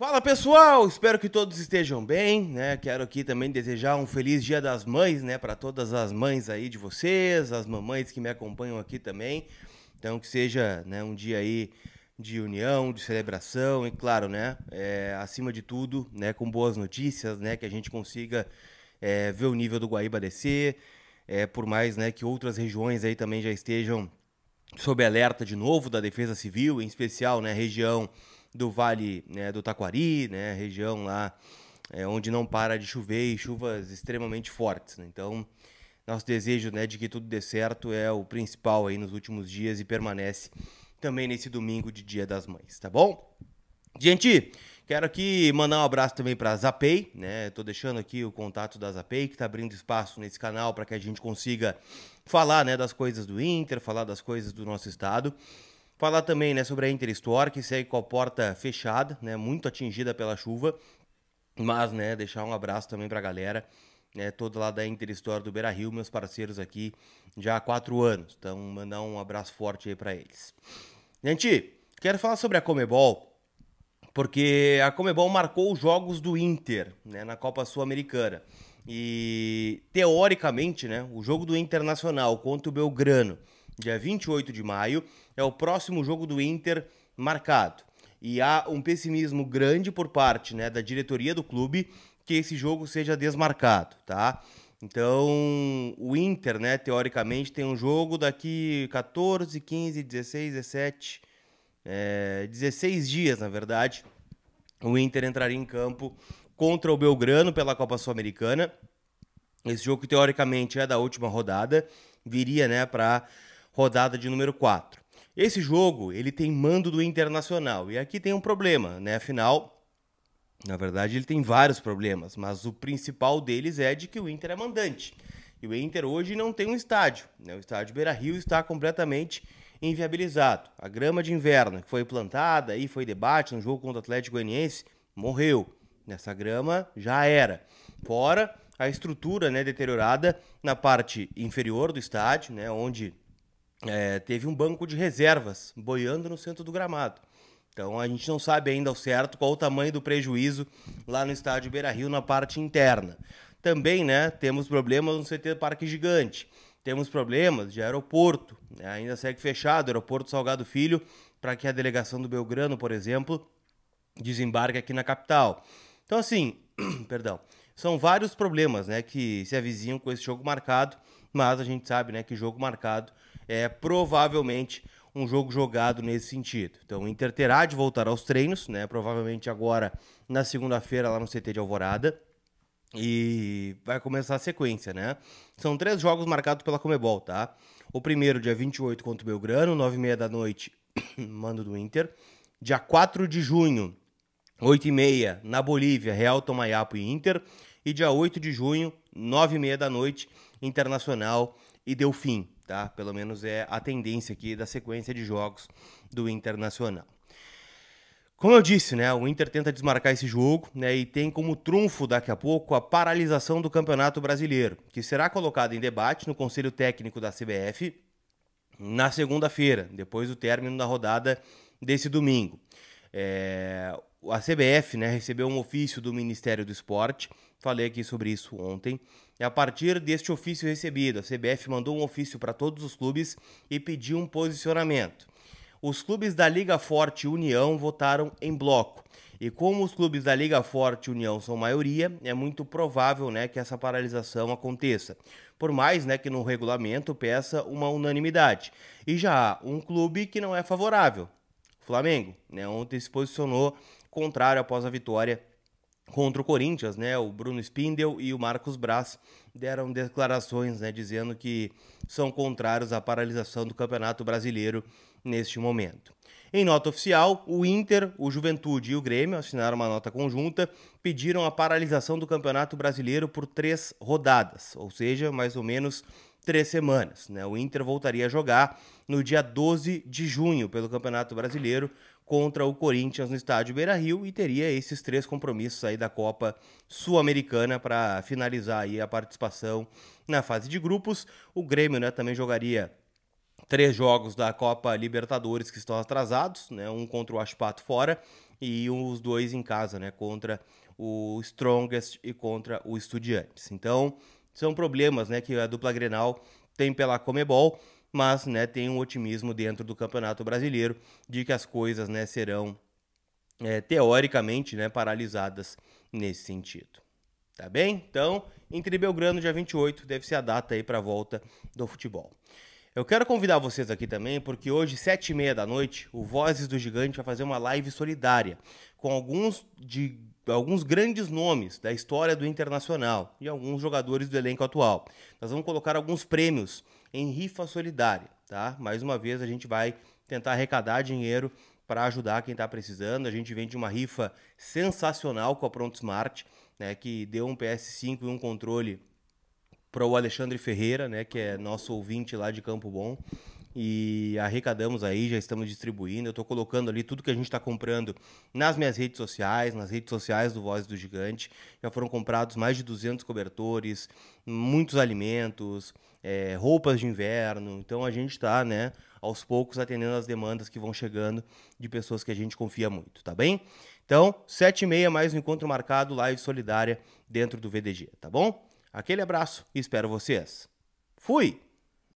Fala pessoal, espero que todos estejam bem, né? Quero aqui também desejar um feliz Dia das Mães, né, para todas as mães aí de vocês, as mamães que me acompanham aqui também. Então que seja, né, um dia aí de união, de celebração e claro, né, é, acima de tudo, né, com boas notícias, né, que a gente consiga é, ver o nível do Guaíba descer, é, por mais, né, que outras regiões aí também já estejam sob alerta de novo da Defesa Civil, em especial, né, região do Vale né, do Taquari, né, região lá é, onde não para de chover e chuvas extremamente fortes. Né? Então, nosso desejo né, de que tudo dê certo é o principal aí nos últimos dias e permanece também nesse domingo de Dia das Mães, tá bom? Gente, quero aqui mandar um abraço também para a Zapay, né? Tô deixando aqui o contato da Zapay, que está abrindo espaço nesse canal para que a gente consiga falar, né, das coisas do Inter, falar das coisas do nosso estado. Falar também né, sobre a Interstore, que segue com a porta fechada, né, muito atingida pela chuva. Mas, né, deixar um abraço também para a galera, né, toda lá da Interstore do Beira Rio, meus parceiros aqui já há quatro anos. Então, mandar um abraço forte aí para eles. Gente, quero falar sobre a Comebol, porque a Comebol marcou os jogos do Inter né, na Copa Sul-Americana. E, teoricamente, né, o jogo do Internacional contra o Belgrano, dia 28 de maio, é o próximo jogo do Inter marcado. E há um pessimismo grande por parte né, da diretoria do clube que esse jogo seja desmarcado, tá? Então, o Inter, né, teoricamente, tem um jogo daqui 14, 15, 16, 17, é, 16 dias, na verdade. O Inter entraria em campo contra o Belgrano pela Copa Sul-Americana. Esse jogo, teoricamente, é da última rodada, viria né, para rodada de número 4. Esse jogo ele tem mando do Internacional e aqui tem um problema, né? Afinal, na verdade ele tem vários problemas, mas o principal deles é de que o Inter é mandante. E o Inter hoje não tem um estádio, né? O estádio Beira-Rio está completamente inviabilizado. A grama de inverno que foi plantada e foi debate no jogo contra o Atlético Goianiense morreu. Nessa grama já era. Fora a estrutura né, deteriorada na parte inferior do estádio, né, onde é, teve um banco de reservas boiando no centro do gramado. Então a gente não sabe ainda ao certo qual o tamanho do prejuízo lá no estádio Beira Rio na parte interna. Também né, temos problemas no CT Parque Gigante. Temos problemas de aeroporto, né, ainda segue fechado, o aeroporto Salgado Filho, para que a delegação do Belgrano, por exemplo, desembarque aqui na capital. Então, assim, perdão, são vários problemas né, que se avizinham com esse jogo marcado, mas a gente sabe né, que jogo marcado é provavelmente um jogo jogado nesse sentido. Então, o Inter terá de voltar aos treinos, né? Provavelmente agora na segunda-feira lá no CT de Alvorada. E vai começar a sequência, né? São três jogos marcados pela Comebol, tá? O primeiro, dia 28, contra o Belgrano, 9h30 da noite, mando do Inter. Dia 4 de junho, 8h30, na Bolívia, Real Tomayapo e Inter. E dia 8 de junho, 9h30 da noite, Internacional e Delfim tá? Pelo menos é a tendência aqui da sequência de jogos do Internacional. Como eu disse, né, o Inter tenta desmarcar esse jogo né, e tem como trunfo daqui a pouco a paralisação do Campeonato Brasileiro, que será colocado em debate no Conselho Técnico da CBF na segunda-feira, depois do término da rodada desse domingo. É, a CBF né, recebeu um ofício do Ministério do Esporte, falei aqui sobre isso ontem. E a partir deste ofício recebido, a CBF mandou um ofício para todos os clubes e pediu um posicionamento. Os clubes da Liga Forte União votaram em bloco. E como os clubes da Liga Forte União são maioria, é muito provável né, que essa paralisação aconteça. Por mais né, que no regulamento peça uma unanimidade. E já há um clube que não é favorável, Flamengo. Né? Ontem se posicionou contrário após a vitória contra o Corinthians, né? O Bruno Spindel e o Marcos Braz deram declarações, né, dizendo que são contrários à paralisação do Campeonato Brasileiro neste momento. Em nota oficial, o Inter, o Juventude e o Grêmio assinaram uma nota conjunta, pediram a paralisação do Campeonato Brasileiro por três rodadas, ou seja, mais ou menos três semanas. Né? O Inter voltaria a jogar no dia 12 de junho pelo Campeonato Brasileiro, contra o Corinthians no estádio Beira Rio e teria esses três compromissos aí da Copa Sul-Americana para finalizar aí a participação na fase de grupos. O Grêmio né, também jogaria três jogos da Copa Libertadores que estão atrasados, né, um contra o Aspato fora e os dois em casa, né, contra o Strongest e contra o Estudiantes. Então, são problemas né, que a dupla Grenal tem pela Comebol mas né, tem um otimismo dentro do Campeonato Brasileiro de que as coisas né, serão é, teoricamente né, paralisadas nesse sentido. Tá bem? Então, entre Belgrano, dia 28, deve ser a data aí para a volta do futebol. Eu quero convidar vocês aqui também, porque hoje, sete e meia da noite, o Vozes do Gigante vai fazer uma live solidária com alguns de alguns grandes nomes da história do Internacional e alguns jogadores do elenco atual. Nós vamos colocar alguns prêmios em rifa solidária, tá? Mais uma vez a gente vai tentar arrecadar dinheiro para ajudar quem está precisando. A gente vende uma rifa sensacional com a Pronto Smart, né, que deu um PS5 e um controle para o Alexandre Ferreira, né, que é nosso ouvinte lá de Campo Bom e arrecadamos aí, já estamos distribuindo. Eu estou colocando ali tudo que a gente está comprando nas minhas redes sociais, nas redes sociais do Voz do Gigante. Já foram comprados mais de 200 cobertores, muitos alimentos, é, roupas de inverno. Então a gente está, né, aos poucos atendendo as demandas que vão chegando de pessoas que a gente confia muito, tá bem? Então, sete e meia mais um encontro marcado, live solidária dentro do VDG, tá bom? Aquele abraço e espero vocês. Fui!